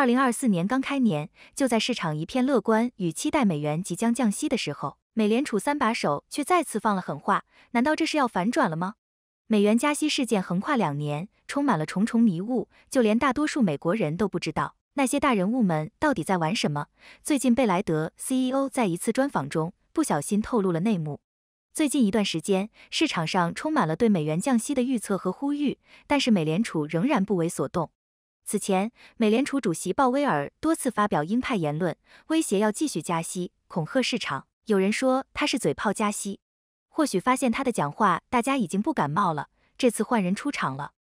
二零二四年刚开年，就在市场一片乐观与期待美元即将降息的时候，美联储三把手却再次放了狠话。难道这是要反转了吗？美元加息事件横跨两年，充满了重重迷雾，就连大多数美国人都不知道那些大人物们到底在玩什么。最近，贝莱德 CEO 在一次专访中不小心透露了内幕。最近一段时间，市场上充满了对美元降息的预测和呼吁，但是美联储仍然不为所动。此前，美联储主席鲍威尔多次发表鹰派言论，威胁要继续加息，恐吓市场。有人说他是嘴炮加息。或许发现他的讲话大家已经不感冒了，这次换人出场了。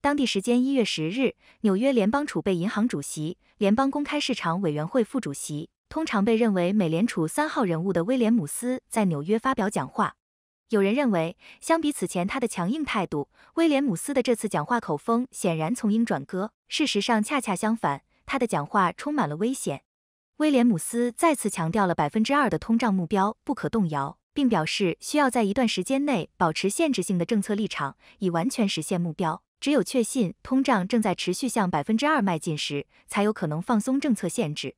当地时间一月十日，纽约联邦储备银行主席、联邦公开市场委员会副主席，通常被认为美联储三号人物的威廉姆斯在纽约发表讲话。有人认为，相比此前他的强硬态度，威廉姆斯的这次讲话口风显然从英转鸽。事实上，恰恰相反，他的讲话充满了危险。威廉姆斯再次强调了百分之二的通胀目标不可动摇，并表示需要在一段时间内保持限制性的政策立场，以完全实现目标。只有确信通胀正在持续向百分之二迈进时，才有可能放松政策限制。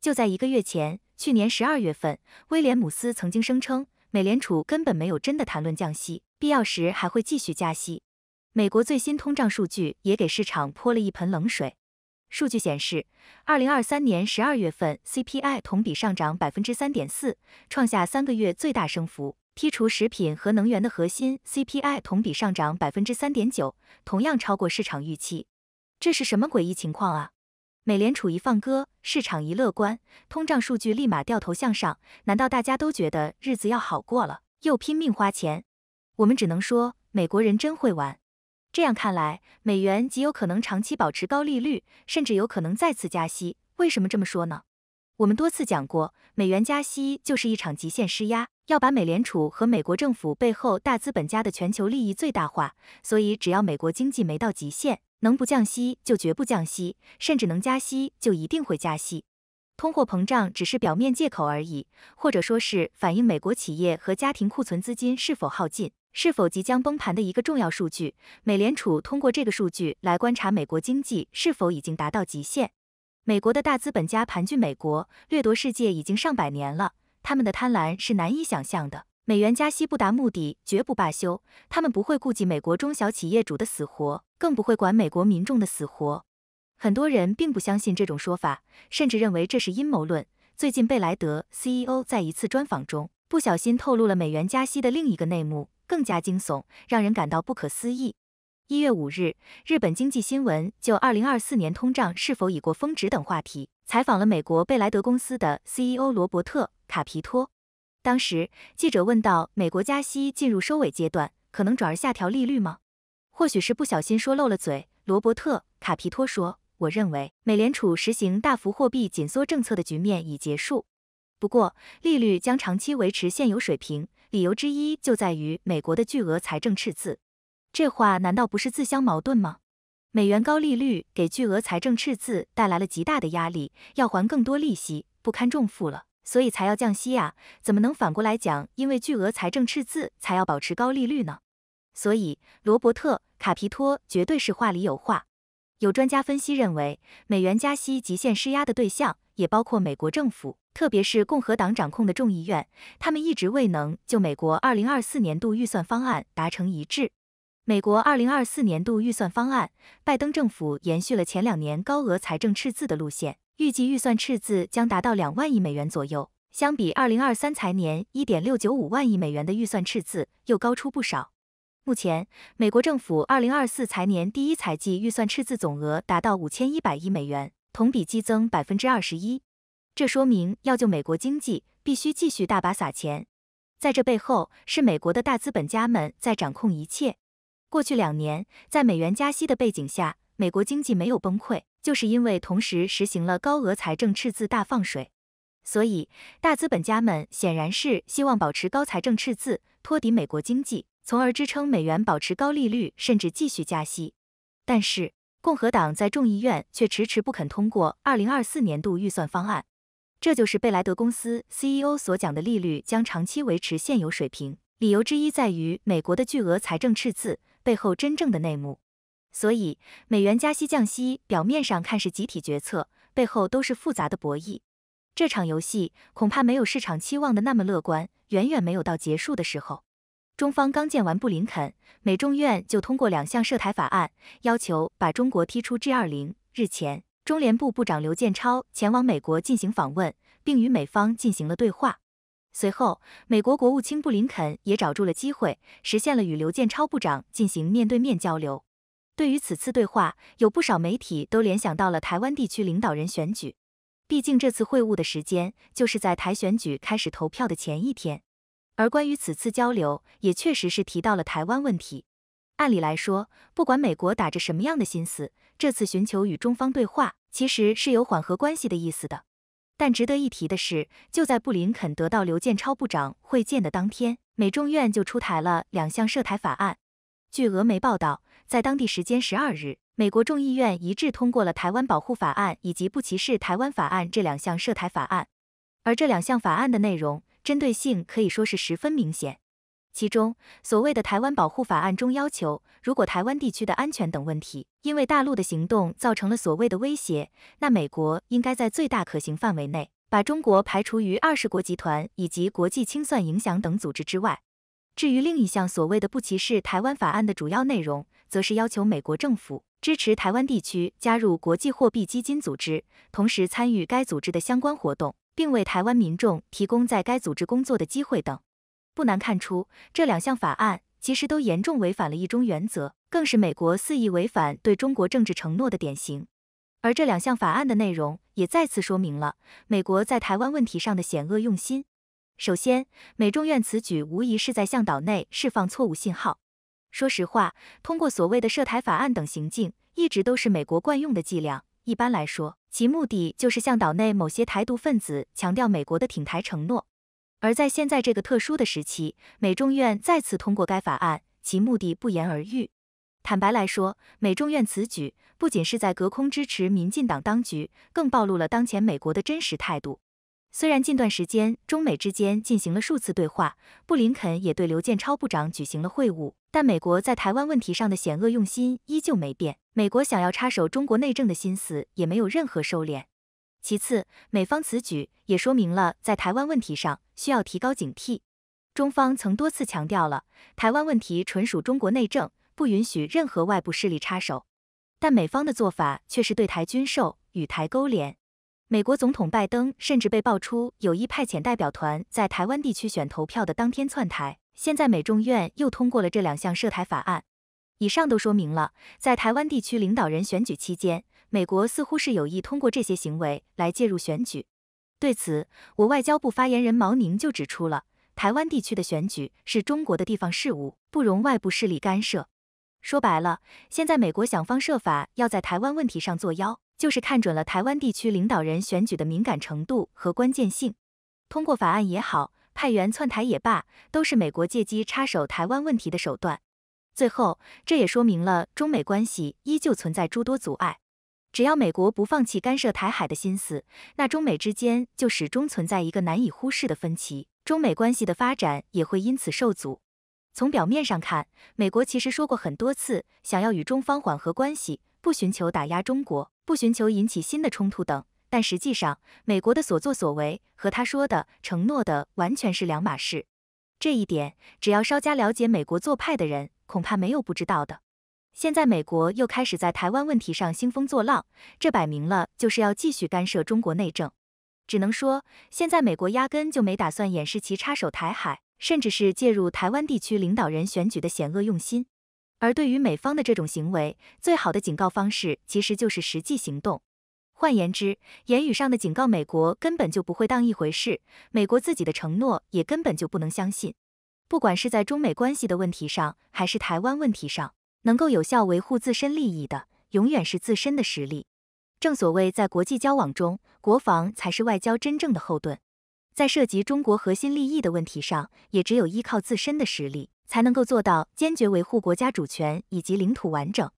就在一个月前，去年十二月份，威廉姆斯曾经声称。美联储根本没有真的谈论降息，必要时还会继续加息。美国最新通胀数据也给市场泼了一盆冷水。数据显示，二零二三年十二月份 CPI 同比上涨百分之三点四，创下三个月最大升幅。剔除食品和能源的核心 CPI 同比上涨百分之三点九，同样超过市场预期。这是什么诡异情况啊？美联储一放歌，市场一乐观，通胀数据立马掉头向上。难道大家都觉得日子要好过了，又拼命花钱？我们只能说，美国人真会玩。这样看来，美元极有可能长期保持高利率，甚至有可能再次加息。为什么这么说呢？我们多次讲过，美元加息就是一场极限施压，要把美联储和美国政府背后大资本家的全球利益最大化。所以，只要美国经济没到极限。能不降息就绝不降息，甚至能加息就一定会加息。通货膨胀只是表面借口而已，或者说是反映美国企业和家庭库存资金是否耗尽、是否即将崩盘的一个重要数据。美联储通过这个数据来观察美国经济是否已经达到极限。美国的大资本家盘踞美国、掠夺世界已经上百年了，他们的贪婪是难以想象的。美元加息不达目的绝不罢休，他们不会顾及美国中小企业主的死活，更不会管美国民众的死活。很多人并不相信这种说法，甚至认为这是阴谋论。最近，贝莱德 CEO 在一次专访中不小心透露了美元加息的另一个内幕，更加惊悚，让人感到不可思议。一月五日，日本经济新闻就2024年通胀是否已过峰值等话题，采访了美国贝莱德公司的 CEO 罗伯特·卡皮托。当时，记者问到：“美国加息进入收尾阶段，可能转而下调利率吗？”或许是不小心说漏了嘴，罗伯特·卡皮托说：“我认为美联储实行大幅货币紧缩政策的局面已结束，不过利率将长期维持现有水平。理由之一就在于美国的巨额财政赤字。”这话难道不是自相矛盾吗？美元高利率给巨额财政赤字带来了极大的压力，要还更多利息，不堪重负了。所以才要降息啊？怎么能反过来讲，因为巨额财政赤字才要保持高利率呢？所以罗伯特卡皮托绝对是话里有话。有专家分析认为，美元加息极限施压的对象也包括美国政府，特别是共和党掌控的众议院，他们一直未能就美国二零二四年度预算方案达成一致。美国二零二四年度预算方案，拜登政府延续了前两年高额财政赤字的路线。预计预算赤字将达到两万亿美元左右，相比二零二三财年一点六九五万亿美元的预算赤字又高出不少。目前，美国政府二零二四财年第一财季预算赤字总额达到五千一百亿美元，同比激增百分之二十一。这说明要救美国经济，必须继续大把撒钱。在这背后，是美国的大资本家们在掌控一切。过去两年，在美元加息的背景下，美国经济没有崩溃，就是因为同时实行了高额财政赤字大放水，所以大资本家们显然是希望保持高财政赤字，托底美国经济，从而支撑美元保持高利率，甚至继续加息。但是，共和党在众议院却迟迟不肯通过二零二四年度预算方案，这就是贝莱德公司 CEO 所讲的利率将长期维持现有水平。理由之一在于美国的巨额财政赤字背后真正的内幕。所以，美元加息、降息表面上看是集体决策，背后都是复杂的博弈。这场游戏恐怕没有市场期望的那么乐观，远远没有到结束的时候。中方刚见完布林肯，美众院就通过两项涉台法案，要求把中国踢出 G20。日前，中联部部长刘建超前往美国进行访问，并与美方进行了对话。随后，美国国务卿布林肯也找住了机会，实现了与刘建超部长进行面对面交流。对于此次对话，有不少媒体都联想到了台湾地区领导人选举，毕竟这次会晤的时间就是在台选举开始投票的前一天。而关于此次交流，也确实是提到了台湾问题。按理来说，不管美国打着什么样的心思，这次寻求与中方对话，其实是有缓和关系的意思的。但值得一提的是，就在布林肯得到刘建超部长会见的当天，美众院就出台了两项涉台法案。据俄媒报道。在当地时间十二日，美国众议院一致通过了《台湾保护法案》以及《不歧视台湾法案》这两项涉台法案。而这两项法案的内容针对性可以说是十分明显。其中，所谓的《台湾保护法案》中要求，如果台湾地区的安全等问题因为大陆的行动造成了所谓的威胁，那美国应该在最大可行范围内把中国排除于二十国集团以及国际清算影响等组织之外。至于另一项所谓的“不歧视台湾法案”的主要内容，则是要求美国政府支持台湾地区加入国际货币基金组织，同时参与该组织的相关活动，并为台湾民众提供在该组织工作的机会等。不难看出，这两项法案其实都严重违反了一中原则，更是美国肆意违反对中国政治承诺的典型。而这两项法案的内容也再次说明了美国在台湾问题上的险恶用心。首先，美众院此举无疑是在向岛内释放错误信号。说实话，通过所谓的涉台法案等行径，一直都是美国惯用的伎俩。一般来说，其目的就是向岛内某些台独分子强调美国的挺台承诺。而在现在这个特殊的时期，美众院再次通过该法案，其目的不言而喻。坦白来说，美众院此举不仅是在隔空支持民进党当局，更暴露了当前美国的真实态度。虽然近段时间中美之间进行了数次对话，布林肯也对刘建超部长举行了会晤，但美国在台湾问题上的险恶用心依旧没变，美国想要插手中国内政的心思也没有任何收敛。其次，美方此举也说明了在台湾问题上需要提高警惕。中方曾多次强调了台湾问题纯属中国内政，不允许任何外部势力插手，但美方的做法却是对台军售与台勾连。美国总统拜登甚至被爆出有意派遣代表团在台湾地区选投票的当天窜台。现在美众院又通过了这两项涉台法案。以上都说明了，在台湾地区领导人选举期间，美国似乎是有意通过这些行为来介入选举。对此，我外交部发言人毛宁就指出了，台湾地区的选举是中国的地方事务，不容外部势力干涉。说白了，现在美国想方设法要在台湾问题上作妖。就是看准了台湾地区领导人选举的敏感程度和关键性，通过法案也好，派员窜台也罢，都是美国借机插手台湾问题的手段。最后，这也说明了中美关系依旧存在诸多阻碍。只要美国不放弃干涉台海的心思，那中美之间就始终存在一个难以忽视的分歧，中美关系的发展也会因此受阻。从表面上看，美国其实说过很多次，想要与中方缓和关系。不寻求打压中国，不寻求引起新的冲突等，但实际上，美国的所作所为和他说的承诺的完全是两码事。这一点，只要稍加了解美国做派的人，恐怕没有不知道的。现在，美国又开始在台湾问题上兴风作浪，这摆明了就是要继续干涉中国内政。只能说，现在美国压根就没打算掩饰其插手台海，甚至是介入台湾地区领导人选举的险恶用心。而对于美方的这种行为，最好的警告方式其实就是实际行动。换言之，言语上的警告，美国根本就不会当一回事；美国自己的承诺也根本就不能相信。不管是在中美关系的问题上，还是台湾问题上，能够有效维护自身利益的，永远是自身的实力。正所谓，在国际交往中，国防才是外交真正的后盾。在涉及中国核心利益的问题上，也只有依靠自身的实力。才能够做到坚决维护国家主权以及领土完整。